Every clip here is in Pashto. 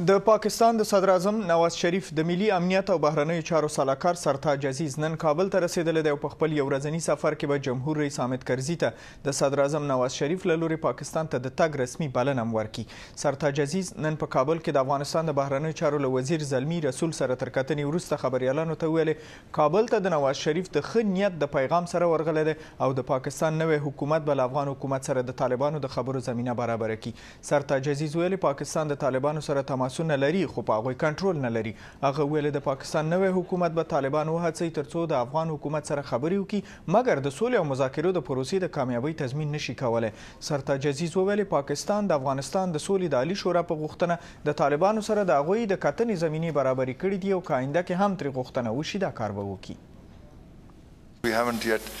د پاکستان د صدر اعظم نواز شریف د ملي امنیت او بهرنیو چارو سلاکار سرتاج عزیز نن کابل ته رسیدلی دی او په خپل یو ورځني سفر کې به جمهور رئیس حامد کرزي ته د صدر اعظم نواز شریف له لورې پاکستان ته د تګ رسمي بلنه هم ورکړي سرتاج عزیز نن په کابل کې د افغانستان د بهرنیو چارو له وزیر زلمی رسول سره تر کتنې وروسته خبریالانو ته ویلې کابل ته د نواز شریف د ښه نیت د پیغام سره ورغلی دی او د پاکستان نوی حکومت به له افغان حکومت سره د طالبانو د خبرو زمینه برابره کړي سرتاج عزیز ویلې پاکستان د طالبانو سره تماسونه لري خو په هغوی کنټرول نه لري هغه ویل د پاکستان نوی حکومت به طالبان وهڅوي تر څو د افغان حکومت سره خبرې وکړي مګر د سولې او مذاکرو د پروسې د کامیابۍ تضمین نشي کولی سرتاج عزیز وویل پاکستان د افغانستان د سولې د عالی شورا په غوښتنه د طالبانو سره د هغوی د کتنې زمینې برابرې کړي دي او که آینده کې هم ترې غوښتنه وشي دا کار به وکړي We haven't yet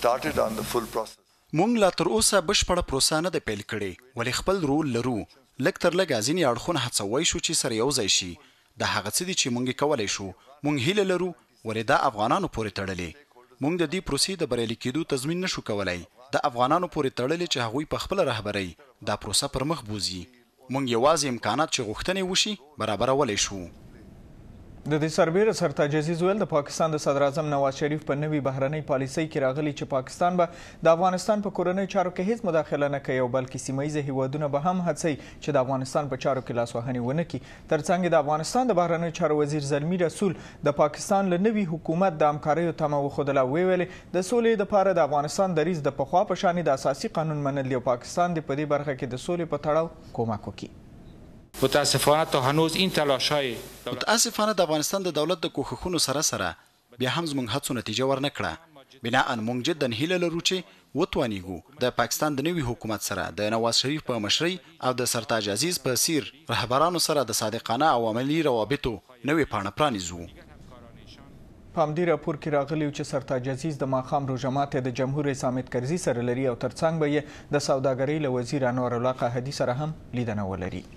started on the full process. مونږ لا تر اوسه بشپړه پروسه نه ده پیل کړې ولې خپل رول لرو لکتر لګه ځینی اړخونه هڅوي شو چې سره یو ځای شي د هغه څه دي چې مونږ کولای شو مونږ هیله لرو وردا افغانانو پورې تړلې مونږ د دې پروسې د بریالي کېدو تضمین نشو کولای د افغانانو پورې تړلې چې هغوی په خپل رهبری دا پروسه پر مخ بوزي مونږ یوازې امکانات چې غوښتنې وشي برابرولای شو د دې سربیره سرتاج عزیز ویل د پاکستان د صدر اعظم نواز شریف په نوي بهرنۍ پالیسۍ کې راغلی چې پاکستان به د افغانستان په کورنۍ چارو کې هیڅ مداخله نه کوي او بلکې سیمه ییز هیوادونه به هم هڅوي چې د افغانستان په چارو کې لاسوهنې ونه کړي ترڅنګ د افغانستان د بهرنیو چارو وزیر زلمی رسول د پاکستان له نوي حکومت د همکاریو تمه وښودله وی ویلې د سولې دپاره د افغانستان دریځ د پخوا په شانې د اساسي قانون منل دی او پاکستان دې په دې برخه کې د سولې په تړاو کومک وکړي متاسفانه تا هنوز این تلاش های متاسفانه د افغانستان د دولت د کوښښونو سره سره بیا هم زموږ هڅو نتیجه ورنکړه بنا ان موږ جدا هیله لرو چې وتوانیږو د پاکستان د نوي حکومت سره د نواز شریف په مشرۍ او د سرتاج عزیز په سیر رهبرانو سره د صادقانه او عملی روابطو نوې پاڼه پرانیزو په همدې راپور کې راغلی چې سرتاج عزیز د ماښام روژه ماتې د جمهور رئیس حامد کرزي سره لري او تر څنګ به یې د سوداګرۍ له وزیر انور الله قاهدي سره هم لیدنه ولري